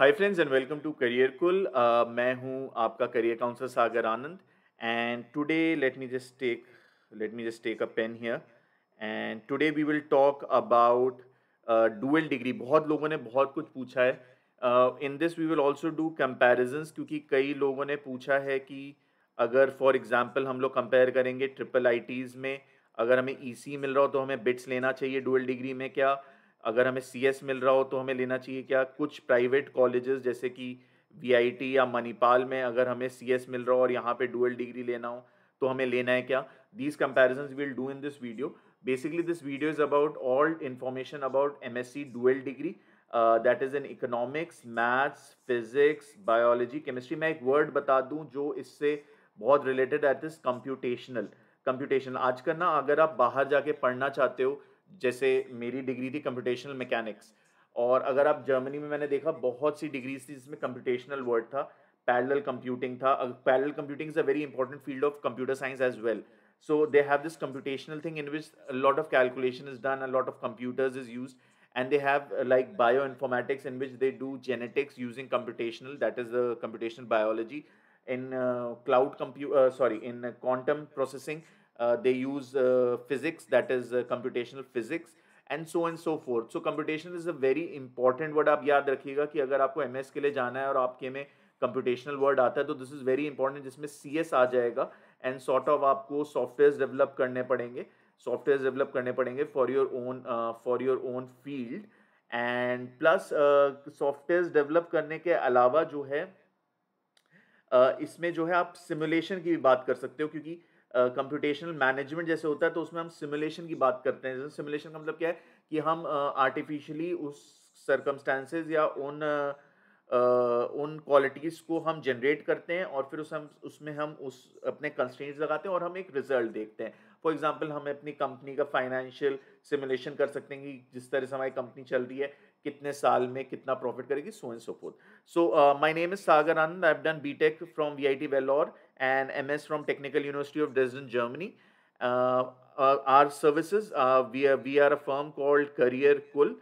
Hi friends and welcome to career cool मैं हूं आपका career counsellor Sagar Anand and today let me just take let me just take a pen here and today we will talk about dual degree बहुत लोगों ने बहुत कुछ पूछा है in this we will also do comparisons क्योंकि कई लोगों ने पूछा है कि अगर फॉर एग्जांपल हम लोग कंपेयर करेंगे ट्रिपल आईटीज़ में अगर हमें ईसी e मिल रहा हो तो हमें बिट्स लेना चाहिए डुअल डिग्री में क्या अगर हमें सी एस मिल रहा हो तो हमें लेना चाहिए क्या कुछ प्राइवेट कॉलेजेस जैसे कि वी आई टी या मणिपाल में अगर हमें सी एस मिल रहा हो और यहाँ पर डुअल डिग्री लेना हो तो हमें लेना है क्या these comparison will do in this video basically this video is about all information about M S C dual degree that is in economics maths physics biology chemistry मैं एक वर्ड बता दूँ जो इससे बहुत related at this computational computation आजकल ना अगर आप बाहर जाके पढ़ना चाहते हो जैसे मेरी डिग्री थी कंप्यूटेशनल मैकेनिक्स और अगर आप जर्मनी में मैंने देखा बहुत सी डिग्रीज थी जिसमें कंप्यूटेशनल वर्ड था पैरल कंप्यूटिंग था parallel computing is a very important field of computer science as well so they have this computational thing in which lot of calculation is done a lot of computers is use and they have like bioinformatics in which they do genetics using computational that is the computational biology in cloud compu sorry in quantum processing Uh, they use uh, physics, that is uh, computational physics, and so and so forth so computation is a very important word आप याद रखिएगा कि अगर आपको M के लिए जाना है और आपके में कंप्यूटेशनल वर्ड आता है तो दिस इज़ वेरी इंपॉर्टेंट जिसमें सी एस आ जाएगा एंड सॉर्ट ऑफ आपको सॉफ्टवेयर डेवलप करने पड़ेंगे सॉफ्टवेयर डेवलप करने पड़ेंगे for your own for your own field and plus software develop करने के अलावा जो है uh, इसमें जो है आप सिमुलेशन की भी बात कर सकते हो क्योंकि कंप्यूटेशनल uh, मैनेजमेंट जैसे होता है तो उसमें हम सिमुलेशन की बात करते हैं जैसे सिमुलेशन का मतलब क्या है कि हम आर्टिफिशियली uh, उस सर्कमस्टांसेस या उन उन क्वालिटीज़ को हम जनरेट करते हैं और फिर उस हम उसमें हम उस अपने कंस्टेंट्स लगाते हैं और हम एक रिजल्ट देखते हैं फॉर एग्ज़ाम्पल हमें अपनी कंपनी का फाइनेंशियल सिमुलेशन कर सकते हैं कि जिस तरह से हमारी कंपनी चल रही है कितने साल में कितना प्रॉफिट करेगी so and so forth so my name is Sagar Anand I have done BTech from VIT Vellore and M S from Technical University of Dresden Germany uh, uh, our services uh, we are we are a firm called career Cool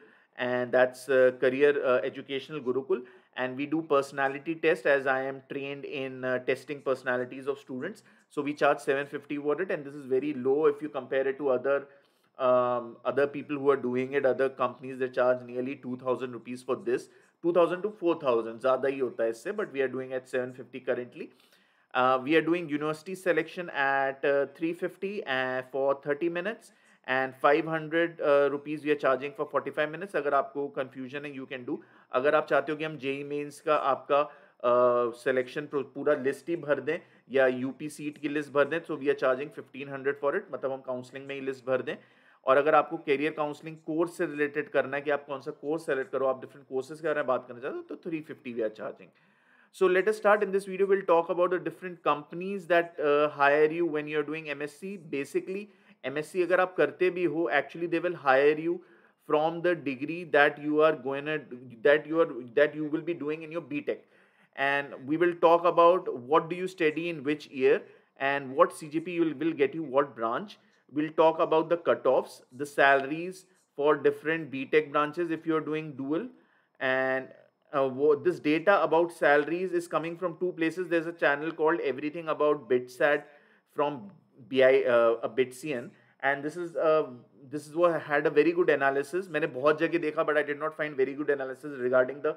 and that's uh, career educational gurukul and we do personality test as i am trained in testing personalities of students so we charge 750 for it and this is very low if you compare it to other um, other people who are doing it other companies they charge nearly 2000 rupees for this 2000 to 4000 ज़्यादा ही होता है इससे but we are doing at 750 currently uh, we are doing university selection at uh, 350 uh, for 30 minutes and 500 rupees we are charging for 45 minutes. अगर आपको confusion है you can do. अगर आप चाहते हो कि हम जेई मेन्स का आपका सिलेक्शन uh, पूरा लिस्ट ही भर दें या यूपी सीट की लिस्ट भर दें तो we are charging 1500 for it मतलब हम काउंसलिंग में ही लिस्ट भर दें और अगर आपको करियर काउंसलिंग कोर्स से रिलेटेड करना है कि आप कौन सा कोर्स सेलेक्ट करो आप डिफरेंट कोर्सेज के बारे में बात करना चाहते हो तो three fifty we are charging so let's start in this video will talk about the different companies that hire you when you are doing M S C basically M S C अगर आप करते भी हो actually they will hire you from the degree that you are going that you are that you will be doing in your B tech and we will talk about what do you study in which year and what C G P you will get you what branch we'll talk about the cutoffs, the salaries for different BTEC branches if you're doing dual. And uh, this data about salaries is coming from two places. There's a channel called Everything About BitSat from BI, uh, a BitSian. And this uh, this is what had a very good analysis. I मैंने बहुत जगह देखा but I did not find very good analysis regarding the.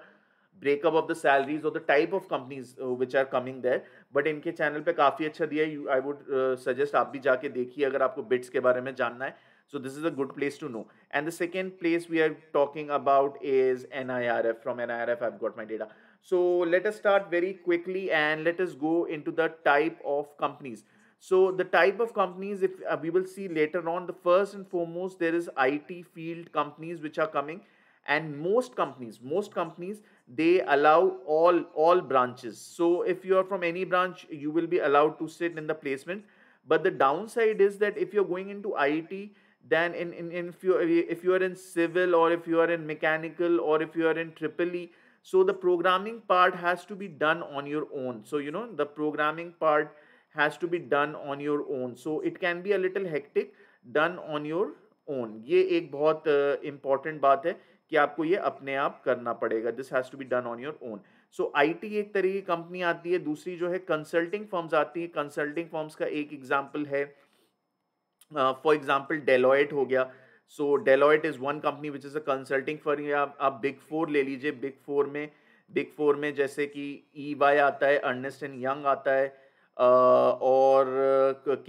Breakup of the salaries or the type of companies uh, which are coming there, but in channel channel, काफ़ी अच्छा दिया है I would suggest आप भी जाके देखिए अगर आपको BITS So this is a good place to know. And the second place we are talking about is NIRF. From NIRF, I've got my data. So let us start very quickly and let us go into the type of companies. So the type of companies, if uh, we will see later on, the first and foremost, there is IT field companies which are coming and most companies most companies they allow all all branches so if you are from any branch you will be allowed to sit in the placement but the downside is that if you're going into IIT then in, in, in if you if you are in civil or if you are in mechanical or if you are in triple E so the programming part has to be done on your own so you know the programming part has to be done on your own so it can be a little hectic done on your own ये एक बहुत uh, important बात है कि आपको ये अपने आप करना पड़ेगा this has to be done on your own so IT एक तरह की कंपनी आती है दूसरी जो है कंसल्टिंग फर्म्स आती है कंसल्टिंग फर्म्स का एक एग्जाम्पल है फॉर एग्जाम्पल डेलॉयट हो गया so Deloitte is one company which is a consulting firm या आप बिग फोर ले लीजिए बिग फोर में बिग फोर में जैसे कि ई e वाई आता है अर्नेस्ट एंड यंग आता है uh, और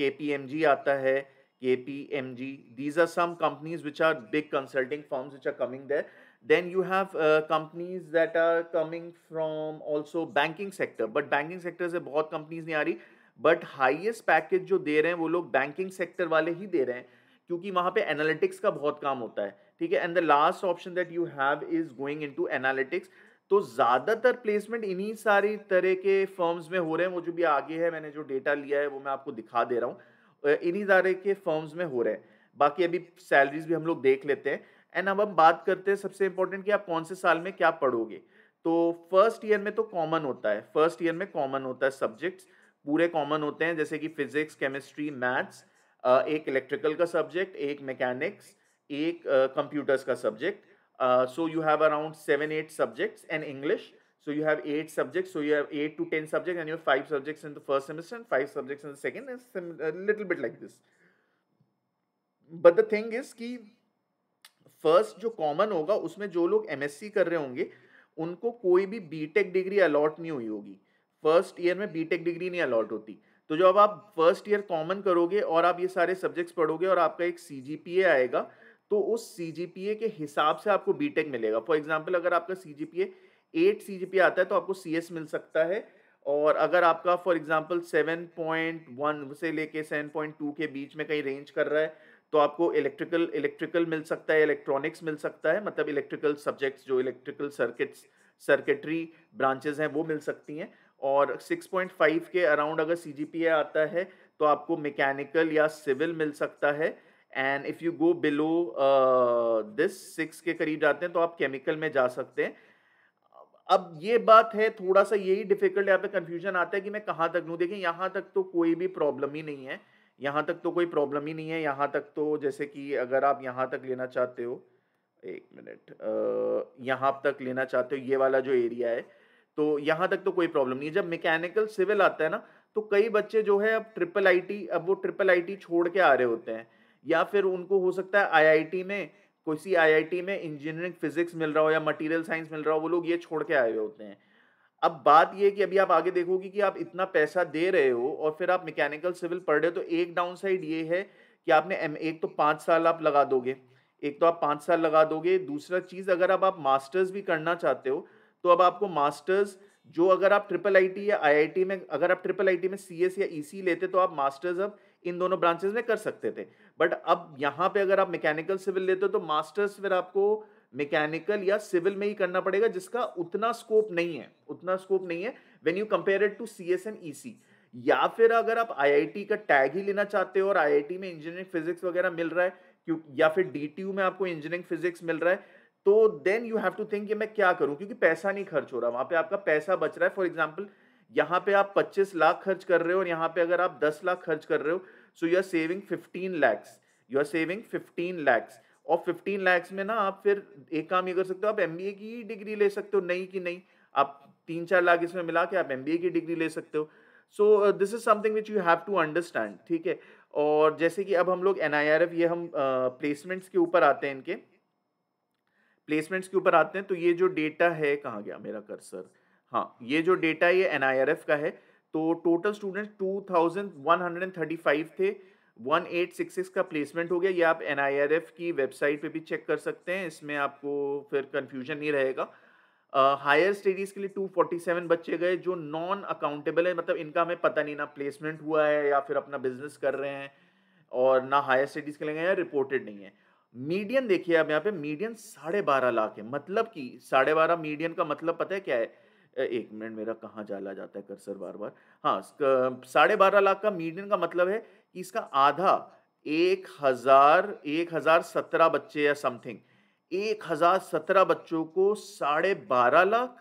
के पी एम जी आता है KPMG. These are some companies which are big consulting firms which are coming there. Then you have uh, companies that are coming from also banking sector. But banking sector is से बहुत companies नहीं आ रही. But highest package जो दे रहे हैं वो लोग banking sector वाले ही दे रहे हैं क्योंकि वहाँ पे एनालिटिक्स का बहुत काम होता है ठीक है and the last option that you have is going into analytics तो ज़्यादातर प्लेसमेंट इन्हीं सारी तरह के फर्म्स में हो रहे हैं वो जो भी आगे है मैंने जो डेटा लिया है वो मैं आपको दिखा दे रहा हूँ इन्हीं इदारे के फॉर्म्स में हो रहे हैं बाकी अभी सैलरीज भी हम लोग देख लेते हैं एंड अब हम बात करते हैं सबसे इम्पोर्टेंट कि आप कौन से साल में क्या पढ़ोगे तो फर्स्ट ईयर में तो कॉमन होता है फर्स्ट ईयर में कॉमन होता है सब्जेक्ट्स पूरे कॉमन होते हैं जैसे कि फिजिक्स केमिस्ट्री मैथ्स एक इलेक्ट्रिकल का सब्जेक्ट एक मैकेनिक्स एक कंप्यूटर्स का subject so you have around seven eight subjects and English So you have eight subjects. So you have eight to ten subjects, and you have five subjects in the first semester and five subjects in the second. It's a little bit like this. But the thing is ki first jo common hoga usme jo log msc kar rahe honge unko koi bhi btech degree allot nahi hui hogi first year mein btech degree nahi allot hoti तो जब आप first year common करोगे और आप ये सारे subjects पढ़ोगे और आपका एक सी आएगा तो उस सी के हिसाब से आपको बीटेक मिलेगा फॉर एग्जाम्पल अगर आपका सी एट सी जी आता है तो आपको सी मिल सकता है और अगर आपका for example seven point one से लेके टू के बीच में कहीं रेंज कर रहा है तो आपको इलेक्ट्रिकल इलेक्ट्रिकल मिल सकता है इलेक्ट्रॉनिक्स मिल सकता है मतलब इलेक्ट्रिकल सब्जेक्ट्स जो इलेक्ट्रिकल सर्किट्स सर्किटरी ब्रांचेज हैं वो मिल सकती हैं और 6.5 के अराउंड अगर सी आता है तो आपको मैकेनिकल या सिविल मिल सकता है and if you go below this six के करीब जाते हैं तो आप केमिकल में जा सकते हैं अब ये बात है थोड़ा सा यही डिफिकल्ट यहाँ पे कंफ्यूजन आता है कि मैं कहाँ तक लूँ देखिए यहाँ तक तो कोई भी प्रॉब्लम ही नहीं है यहाँ तक तो कोई प्रॉब्लम ही नहीं है यहाँ तक तो जैसे कि अगर आप यहाँ तक लेना चाहते हो एक मिनट यहाँ तक लेना चाहते हो ये वाला जो एरिया है तो यहाँ तक तो कोई प्रॉब्लम नहीं है जब मैकेनिकल सिविल आता है ना तो कई बच्चे जो है अब ट्रिपल आईटी अब वो ट्रिपल आईटी छोड़ के आ रहे होते हैं या फिर उनको हो सकता है आईआईटी में किसी आईआईटी में इंजीनियरिंग फिजिक्स मिल रहा हो या मटेरियल साइंस मिल रहा हो वो लोग ये छोड़ के आए हुए होते हैं अब बात ये कि अभी आप आगे देखोगे कि आप इतना पैसा दे रहे हो और फिर आप मैकेनिकल सिविल पढ़ रहे हो तो एक डाउन साइड ये है कि आपने एम एक तो पाँच साल आप लगा दोगे एक तो आप पाँच साल लगा दोगे दूसरा चीज़ अगर आप मास्टर्स भी करना चाहते हो तो अब आपको मास्टर्स जो अगर आप ट्रिपल आई या आई में अगर आप ट्रिपल आई में सी या ई e लेते तो आप मास्टर्स अब इन दोनों ब्रांचेज में कर सकते थे बट अब यहाँ पे अगर आप मैकेनिकल सिविल लेते हो तो मास्टर्स फिर आपको मैकेनिकल या सिविल में ही करना पड़ेगा जिसका उतना स्कोप नहीं है उतना स्कोप नहीं है when you compare it to C S and E C या फिर अगर आप टी का टैग ही लेना चाहते हो और टी में इंजीनियरिंग फिजिक्स वगैरह मिल रहा है क्यों या फिर डी में आपको इंजीनियरिंग फिजिक्स मिल रहा है तो then you have to think कि मैं क्या करूं क्योंकि पैसा नहीं खर्च हो रहा वहां पे आपका पैसा बच रहा है फॉर एग्जाम्पल यहाँ पे आप 25 लाख खर्च कर रहे हो और यहाँ पे अगर आप 10 लाख खर्च कर रहे हो so you are saving fifteen lakhs you are saving fifteen lakhs और फिफ्टीन लैक्स में ना आप फिर एक काम ये कर सकते हो आप एम की डिग्री ले सकते हो नहीं कि नहीं आप तीन चार लाख इसमें मिला के आप एम की डिग्री ले सकते हो so this is something which you have to understand ठीक है और जैसे कि अब हम लोग एन ये हम प्लेसमेंट्स uh, के ऊपर आते हैं इनके प्लेसमेंट्स के ऊपर आते हैं तो ये जो डेटा है कहाँ गया मेरा कर्सर हाँ ये जो डेटा ये एन का है तो total student two thousand one hundred and thirty five थे वन एट सिक्स सिक्स का प्लेसमेंट हो गया ये आप एन आई आर एफ़ की वेबसाइट पे भी चेक कर सकते हैं इसमें आपको फिर कन्फ्यूजन नहीं रहेगा हायर uh, स्टडीज़ के लिए 247 बच्चे गए जो नॉन अकाउंटेबल है मतलब इनका हमें पता नहीं ना प्लेसमेंट हुआ है या फिर अपना बिजनेस कर रहे हैं और ना हायर स्टडीज़ के लिए गए या रिपोर्टेड नहीं है मीडियम देखिए आप यहाँ पे मीडियम साढ़े बारह लाख है मतलब कि साढ़े बारह मीडियम का मतलब पता है क्या है एक मिनट मेरा कहाँ जाला जाता है कर्सर बार बार हाँ साढ़े बारह लाख का मीडियन का मतलब है कि इसका आधा एक हज़ार एक हज़ार सत्रह बच्चे या समथिंग एक हज़ार सत्रह बच्चों को साढ़े बारह लाख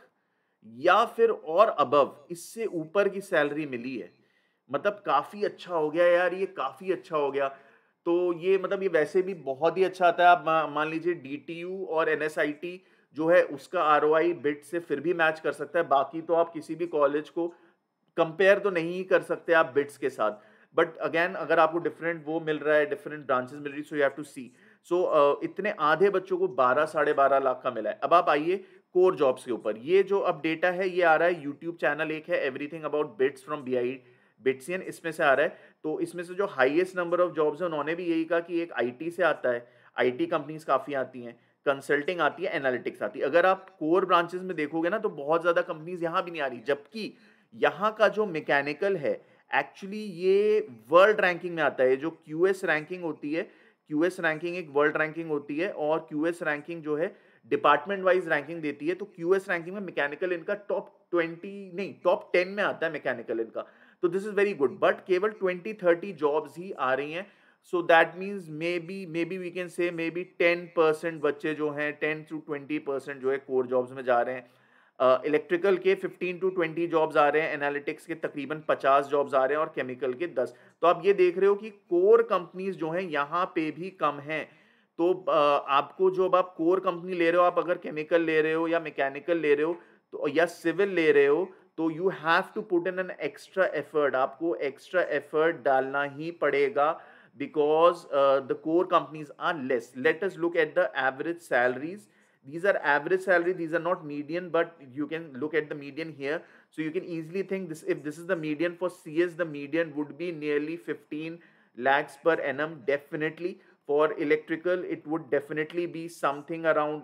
या फिर और अबव इससे ऊपर की सैलरी मिली है मतलब काफ़ी अच्छा हो गया यार ये काफ़ी अच्छा हो गया तो ये मतलब ये वैसे भी बहुत ही अच्छा आता है आप मान लीजिए डी और एन जो है उसका आर बिट से फिर भी मैच कर सकता है बाकी तो आप किसी भी कॉलेज को कंपेयर तो नहीं कर सकते आप बिट्स के साथ बट अगेन अगर आपको डिफरेंट वो मिल रहा है डिफरेंट ब्रांचेस मिल रही so you have to see so इतने आधे बच्चों को बारह साढ़े बारह लाख का मिला है अब आप आइए कोर जॉब्स के ऊपर ये जो अब डेटा है ये आ रहा है यूट्यूब चैनल एक है everything about BITS from B I Bitsian इसमें से आ रहा है तो इसमें से जो हाइएस्ट नंबर ऑफ जॉब्स है उन्होंने भी यही कहा कि एक आई से आता है टी कंपनीज काफ़ी आती हैं कंसल्टिंग आती है एनालिटिक्स आती है अगर आप कोर ब्रांचेस में देखोगे ना तो बहुत ज़्यादा कंपनीज यहाँ भी नहीं आ रही जबकि यहाँ का जो मैकेनिकल है एक्चुअली ये वर्ल्ड रैंकिंग में आता है जो क्यू रैंकिंग होती है क्यू रैंकिंग एक वर्ल्ड रैंकिंग होती है और क्यू रैंकिंग जो है डिपार्टमेंट वाइज रैंकिंग देती है तो क्यू रैंकिंग में मैकेनिकल इनका टॉप ट्वेंटी नहीं टॉप टेन में आता है मैकेनिकल इनका तो this is very good but केवल ट्वेंटी थर्टी जॉब्स ही आ रही हैं so that means maybe maybe we can say may be ten percent बच्चे जो हैं टेन टू ट्वेंटी परसेंट जो है कोर जॉब्स में जा रहे हैं इलेक्ट्रिकल uh, के फिफ्टीन टू ट्वेंटी जॉब्स आ रहे हैं एनालिटिक्स के तकरीबन पचास जॉब्स आ रहे हैं और केमिकल के दस तो आप ये देख रहे हो कि कोर कंपनीज जो हैं यहाँ पे भी कम हैं तो uh, आपको जो अब आप कोर कंपनी ले रहे हो आप अगर केमिकल ले रहे हो या मैकेनिकल ले रहे हो तो या सिविल ले रहे हो तो you have to put in an extra effort आपको एक्स्ट्रा एफर्ट डालना ही पड़ेगा because uh, the core companies are less. Let us look at the average salaries. These are average salary. These are not median, but you can look at the median here. So you can easily think this if this is the median for CS, the median would be nearly 15 lakhs per annum definitely. For electrical, it would definitely be something around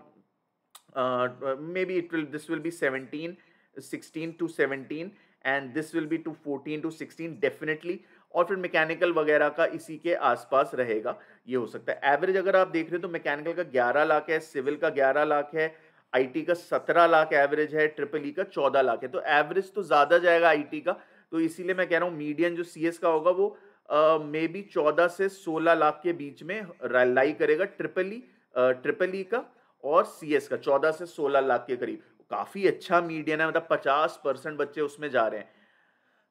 uh, maybe it will this will be 17, 16 to 17 and this will be to 14 to 16 definitely और फिर mechanical वगैरह का इसी के आसपास रहेगा ये हो सकता है एवरेज अगर आप देख रहे हो तो मैकेनिकल का ग्यारह लाख है सिविल का ग्यारह लाख है आईटी का सत्रह लाख एवरेज है ट्रिपल ई e का चौदह लाख है तो एवरेज तो ज़्यादा जाएगा आईटी का तो इसीलिए मैं कह रहा हूँ मीडियम जो सी का होगा वो मे बी चौदह से सोलह लाख के बीच में लाई करेगा ट्रिपल ई ट्रिपल ई का और सी का चौदह से सोलह लाख के करीब काफ़ी अच्छा मीडियन है मतलब पचास परसेंट बच्चे उसमें जा रहे हैं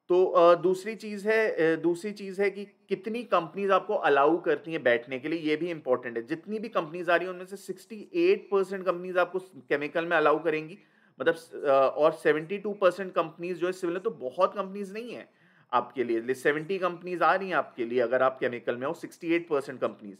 तो दूसरी चीज़ है दूसरी चीज़ है कि कितनी कंपनीज आपको अलाउ करती हैं बैठने के लिए ये भी इंपॉर्टेंट है जितनी भी कंपनीज आ रही हैं उनमें से 68 परसेंट कंपनीज आपको केमिकल में अलाउ करेंगी मतलब और 72 परसेंट कंपनीज जो है सिविल तो बहुत कंपनीज नहीं है आपके लिए सेवेंटी कंपनीज आ रही हैं आपके लिए अगर आप केमिकल में हो sixty eight percent companies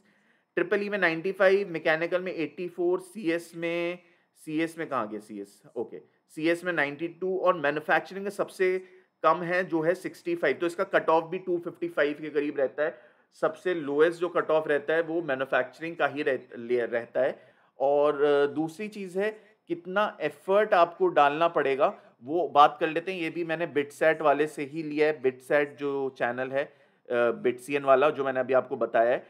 triple E में नाइन्टी फाइव मैकेनिकल में एट्टी फोर सी एस में सी एस में कहाँ गए C S okay C S में नाइन्टी टू और मैनुफैक्चरिंग में सबसे कम है जो है 65 तो इसका कट ऑफ भी 255 के करीब रहता है सबसे लोएस्ट जो कट ऑफ रहता है वो मैन्युफैक्चरिंग का ही रह, रहता है और दूसरी चीज़ है कितना एफर्ट आपको डालना पड़ेगा वो बात कर लेते हैं ये भी मैंने बिटसेट वाले से ही लिया है बिटसेट जो चैनल है बिटसीएन वाला जो मैंने अभी आपको बताया है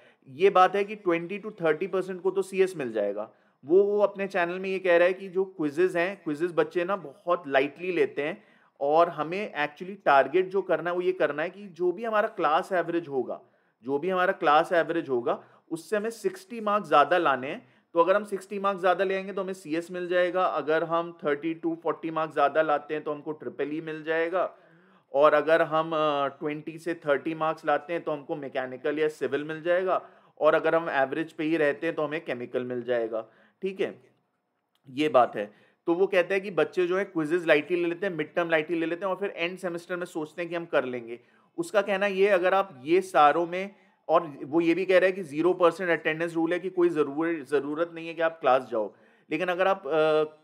ये बात है कि ट्वेंटी टू थर्टी परसेंट को तो सी मिल जाएगा वो अपने चैनल में ये कह रहा है कि जो क्विजेज हैं क्विजेज बच्चे ना बहुत लाइटली लेते हैं और हमें एक्चुअली टारगेट जो करना है वो ये करना है कि जो भी हमारा क्लास एवरेज होगा जो भी हमारा क्लास एवरेज होगा उससे हमें सिक्सटी मार्क्स ज़्यादा लाने हैं तो अगर हम सिक्सटी मार्क्स ज़्यादा लेंगे तो हमें सी मिल जाएगा अगर हम थर्टी टू फोर्टी मार्क्स ज़्यादा लाते हैं तो हमको ट्रिपल ई e मिल जाएगा और अगर हम ट्वेंटी से थर्टी मार्क्स लाते हैं तो हमको मैकेनिकल या सिविल मिल जाएगा और अगर हम एवरेज पे ही रहते हैं तो हमें केमिकल मिल जाएगा ठीक है ये बात है तो वो कहते हैं कि बच्चे जो है क्विजेज लाइटली ले लेते हैं मिड टर्म लाइटली ले लेते हैं और फिर एंड सेमेस्टर में सोचते हैं कि हम कर लेंगे उसका कहना ये अगर आप ये सारों में और वो ये भी कह रहा है कि जीरो परसेंट अटेंडेंस रूल है कि कोई ज़रूर ज़रूरत नहीं है कि आप क्लास जाओ लेकिन अगर आप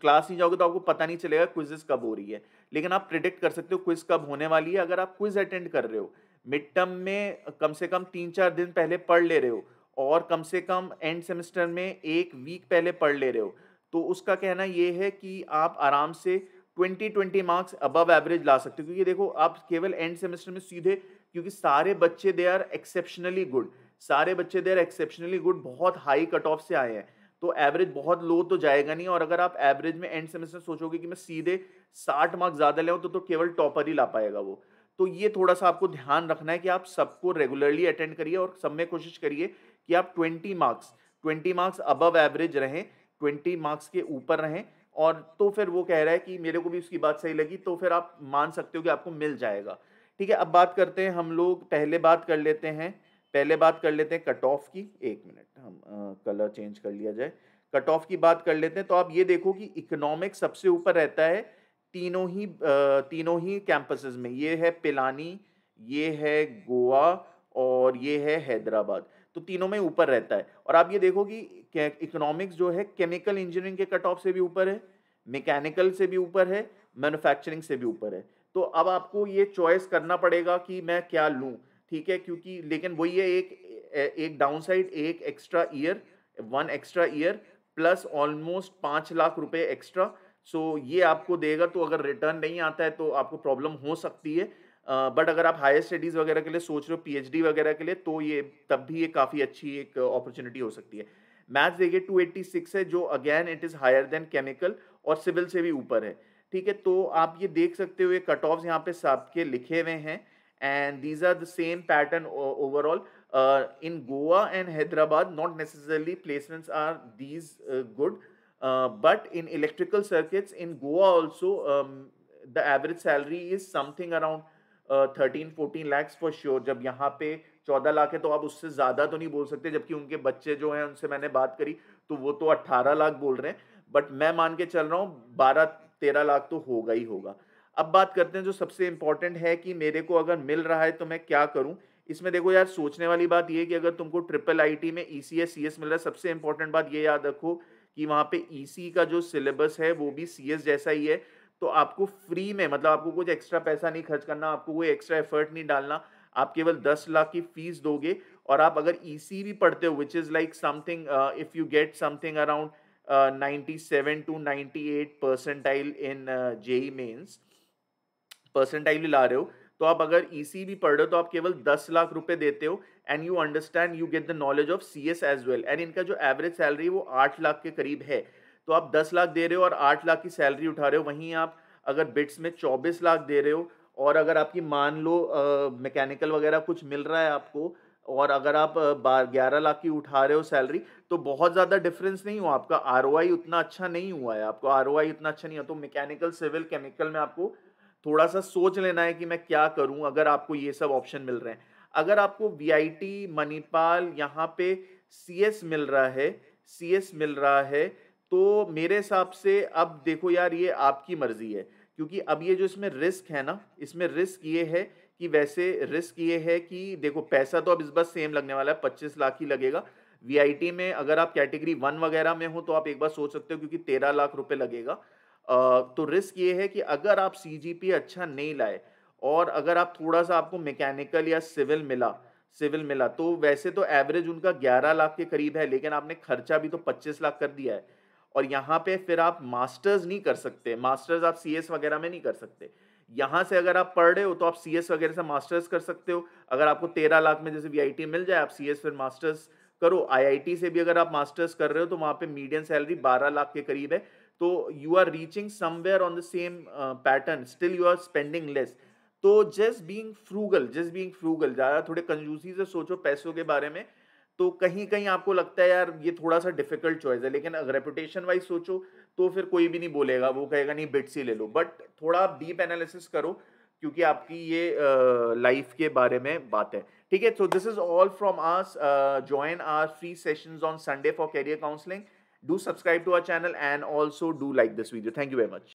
क्लास नहीं जाओगे तो आपको पता नहीं चलेगा क्विजेज कब हो रही है लेकिन आप प्रिडिक्ट कर सकते हो क्विज कब होने वाली है अगर आप क्विज अटेंड कर रहे हो मिड टर्म में कम से कम तीन चार दिन पहले पढ़ ले रहे हो और कम से कम एंड सेमेस्टर में एक वीक पहले पढ़ ले रहे हो तो उसका कहना ये है कि आप आराम से twenty twenty marks above average ला सकते हो क्योंकि देखो आप केवल एंड सेमेस्टर में सीधे क्योंकि सारे बच्चे दे आर एक्सेप्शनली गुड सारे बच्चे दे आर एक्सेप्शनली गुड बहुत हाई कट ऑफ से आए हैं तो एवरेज बहुत लो तो जाएगा नहीं और अगर आप एवरेज में एंड सेमेस्टर सोचोगे कि मैं सीधे साठ मार्क्स ज़्यादा लें तो, तो केवल टॉपर ही ला पाएगा वो तो ये थोड़ा सा आपको ध्यान रखना है कि आप सबको रेगुलरली अटेंड करिए और सब में कोशिश करिए कि आप twenty marks twenty marks above average रहें ट्वेंटी मार्क्स के ऊपर रहें और तो फिर वो कह रहा है कि मेरे को भी उसकी बात सही लगी तो फिर आप मान सकते हो कि आपको मिल जाएगा ठीक है अब बात करते हैं हम लोग पहले बात कर लेते हैं पहले बात कर लेते हैं कट ऑफ की एक मिनट हम आ, कलर चेंज कर लिया जाए कट ऑफ की बात कर लेते हैं तो आप ये देखो कि इकोनॉमिक सबसे ऊपर रहता है तीनों ही तीनों ही कैंपसेस में ये है पिलानी ये है गोवा और ये है हैदराबाद तो तीनों में ऊपर रहता है और आप ये देखो कि इकोनॉमिक्स जो है केमिकल इंजीनियरिंग के कट ऑफ से भी ऊपर है मैकेनिकल से भी ऊपर है मैन्युफैक्चरिंग से भी ऊपर है तो अब आपको ये चॉइस करना पड़ेगा कि मैं क्या लूँ ठीक है क्योंकि लेकिन वही है एक एक डाउन साइड एक extra year one extra year plus almost पाँच लाख रुपए एक्स्ट्रा सो ये आपको देगा तो अगर रिटर्न नहीं आता है तो आपको प्रॉब्लम हो सकती है बट अगर आप हायर स्टडीज़ वगैरह के लिए सोच रहे हो पीएचडी वगैरह के लिए तो ये तब भी ये काफ़ी अच्छी एक अपॉर्चुनिटी हो सकती है मैथ्स देखिए 286 है जो again it is higher than chemical और सिविल से भी ऊपर है ठीक है तो आप ये देख सकते हो ये कट ऑफ यहाँ पे सबके लिखे हुए हैं and these are the same pattern overall in Goa and Hyderabad not necessarily placements are these good but in electrical circuits in Goa also the average salary is something around thirteen fourteen lakhs for sure जब यहाँ पे चौदह लाख है तो आप उससे ज़्यादा तो नहीं बोल सकते जबकि उनके बच्चे जो हैं उनसे मैंने बात करी तो वो तो अट्ठारह लाख बोल रहे हैं बट मैं मान के चल रहा हूँ बारह तेरह लाख तो होगा ही होगा अब बात करते हैं जो सबसे इम्पॉर्टेंट है कि मेरे को अगर मिल रहा है तो मैं क्या करूँ इसमें देखो यार सोचने वाली बात यह कि अगर तुमको ट्रिपल आईटी में ई सी एस सी एस मिल रहा है सबसे इंपॉर्टेंट बात ये याद रखो कि वहाँ पे ई e सी का जो सिलेबस है वो भी सी एस जैसा ही है तो आपको फ्री में मतलब आपको कुछ एक्स्ट्रा पैसा नहीं खर्च करना आपको कोई एक्स्ट्रा एफर्ट नहीं डालना आप केवल दस लाख की फीस दोगे और आप अगर ई e भी पढ़ते हो which is like something if you get something around ninety seven to ninety eight percentile in JEE Mains percentile ला रहे हो तो आप अगर ई e भी पढ़ रहे हो तो आप केवल दस लाख रुपए देते हो and you understand you get the knowledge of C S as well and इनका जो एवरेज सैलरी वो आठ लाख के करीब है तो आप दस लाख दे रहे हो और आठ लाख की सैलरी उठा रहे हो वहीं आप अगर बिट्स में चौबीस लाख दे रहे हो और अगर आपकी मान लो मैकेनिकल वगैरह कुछ मिल रहा है आपको और अगर आप बार ग्यारह लाख की उठा रहे हो सैलरी तो बहुत ज़्यादा डिफरेंस नहीं हुआ आपका आर उतना अच्छा नहीं हुआ है आपको आर उतना अच्छा नहीं हुआ तो मैकेनिकल सिविल केमिकल में आपको थोड़ा सा सोच लेना है कि मैं क्या करूं अगर आपको ये सब ऑप्शन मिल रहे हैं अगर आपको वी मणिपाल यहाँ पे सी मिल रहा है सी मिल रहा है तो मेरे हिसाब से अब देखो यार ये आपकी मर्जी है क्योंकि अब ये जो इसमें रिस्क है ना इसमें रिस्क ये है कि वैसे रिस्क ये है कि देखो पैसा तो अब इस बार सेम लगने वाला है पच्चीस लाख ही लगेगा वी में अगर आप कैटेगरी वन वगैरह में हो तो आप एक बार सोच सकते हो क्योंकि तेरह लाख रुपये लगेगा तो रिस्क ये है कि अगर आप सी अच्छा नहीं लाए और अगर आप थोड़ा सा आपको मैकेनिकल या सिविल मिला सिविल मिला तो वैसे तो एवरेज उनका 11 लाख के करीब है लेकिन आपने खर्चा भी तो 25 लाख कर दिया है और यहाँ पे फिर आप मास्टर्स नहीं कर सकते मास्टर्स आप सी वगैरह में नहीं कर सकते यहाँ से अगर आप पढ़ रहे हो तो आप सी वगैरह से मास्टर्स कर सकते हो अगर आपको तेरह लाख में जैसे वी मिल जाए आप सी फिर मास्टर्स करो आई से भी अगर आप मास्टर्स कर रहे हो तो वहाँ पे मीडियम सैलरी बारह लाख के करीब है तो you are reaching somewhere on the same pattern still you are spending less तो just being frugal just being frugal ज़्यादा थोड़े कंजूसी से सोचो पैसों के बारे में तो कहीं कहीं आपको लगता है यार ये थोड़ा सा डिफिकल्ट चॉइस है लेकिन अगर रेपुटेशन वाइज सोचो तो फिर कोई भी नहीं बोलेगा वो कहेगा नहीं बिट्स ही ले लो बट थोड़ा आप डीप एनालिसिस करो क्योंकि आपकी ये लाइफ के बारे में बात है ठीक है so this is all from us join our free session on Sunday for career counselling do subscribe to our channel and also do like this video thank you very much